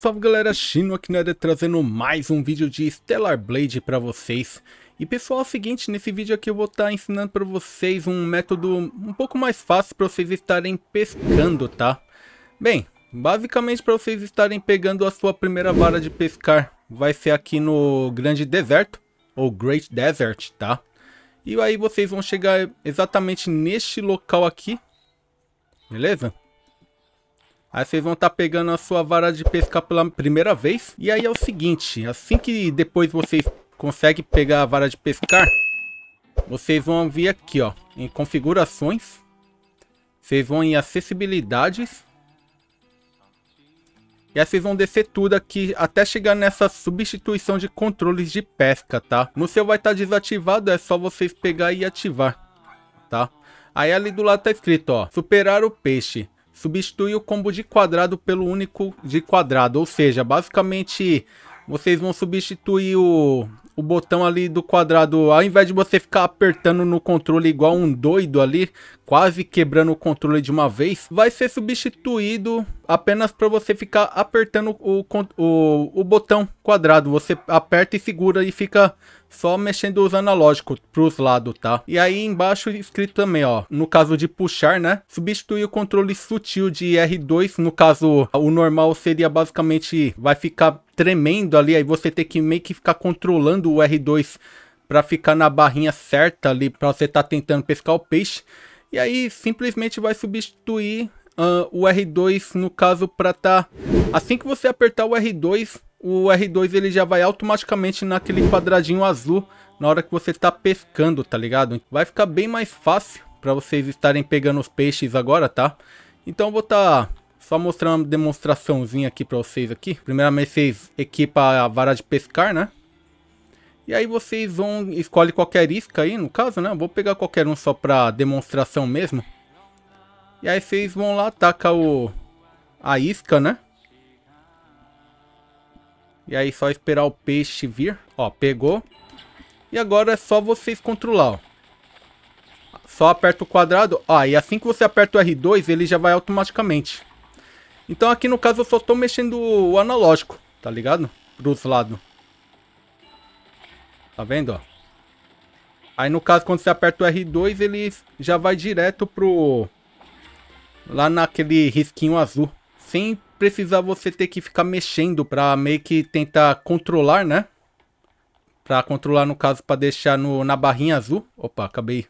Salve galera, Shino aqui na área trazendo mais um vídeo de Stellar Blade para vocês. E pessoal, é o seguinte, nesse vídeo aqui eu vou estar tá ensinando para vocês um método um pouco mais fácil para vocês estarem pescando, tá? Bem, basicamente para vocês estarem pegando a sua primeira vara de pescar, vai ser aqui no Grande Deserto, ou Great Desert, tá? E aí vocês vão chegar exatamente neste local aqui, beleza? Aí vocês vão estar tá pegando a sua vara de pescar pela primeira vez. E aí é o seguinte, assim que depois vocês conseguem pegar a vara de pescar, vocês vão vir aqui, ó, em configurações. Vocês vão em acessibilidades. E aí vocês vão descer tudo aqui até chegar nessa substituição de controles de pesca, tá? No seu vai estar tá desativado, é só vocês pegar e ativar, tá? Aí ali do lado tá escrito, ó, superar o peixe substitui o combo de quadrado pelo único de quadrado. Ou seja, basicamente vocês vão substituir o, o botão ali do quadrado. Ao invés de você ficar apertando no controle igual um doido ali, quase quebrando o controle de uma vez, vai ser substituído apenas para você ficar apertando o, o, o botão quadrado. Você aperta e segura e fica só mexendo os analógicos para os lados, tá? E aí embaixo escrito também, ó, no caso de puxar, né? Substituir o controle sutil de R2, no caso o normal seria basicamente, vai ficar tremendo ali, aí você tem que meio que ficar controlando o R2 para ficar na barrinha certa ali, para você estar tá tentando pescar o peixe. E aí simplesmente vai substituir uh, o R2, no caso, para tá... Assim que você apertar o R2, o R2 ele já vai automaticamente naquele quadradinho azul na hora que você está pescando, tá ligado? Vai ficar bem mais fácil para vocês estarem pegando os peixes agora, tá? Então vou estar tá só mostrando uma demonstraçãozinha aqui para vocês aqui. Primeiramente vocês equipam a vara de pescar, né? E aí vocês vão escolhe qualquer isca aí, no caso, né? Eu vou pegar qualquer um só para demonstração mesmo. E aí vocês vão lá, taca o a isca, né? E aí só esperar o peixe vir. Ó, pegou. E agora é só vocês controlar, ó. Só aperta o quadrado. Ó, e assim que você aperta o R2, ele já vai automaticamente. Então aqui no caso eu só tô mexendo o analógico, tá ligado? Pros lados. Tá vendo, ó? Aí no caso, quando você aperta o R2, ele já vai direto pro... Lá naquele risquinho azul. Sem precisar você ter que ficar mexendo para meio que tentar controlar, né? Para controlar, no caso, para deixar no, na barrinha azul. Opa, acabei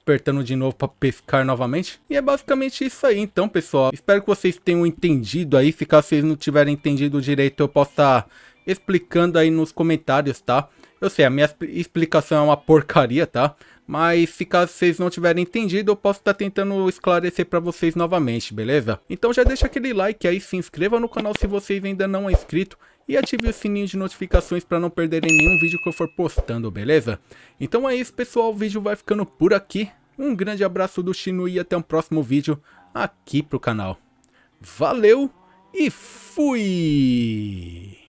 apertando de novo para pescar novamente. E é basicamente isso aí, então, pessoal. Espero que vocês tenham entendido aí. Se caso vocês não tiverem entendido direito, eu possa estar tá explicando aí nos comentários, tá? Eu sei, a minha explicação é uma porcaria, tá? Mas se caso vocês não tiverem entendido, eu posso estar tá tentando esclarecer para vocês novamente, beleza? Então já deixa aquele like aí, se inscreva no canal se vocês ainda não é inscrito e ative o sininho de notificações para não perderem nenhum vídeo que eu for postando, beleza? Então é isso, pessoal, o vídeo vai ficando por aqui. Um grande abraço do Chino e até um próximo vídeo aqui pro canal. Valeu e fui!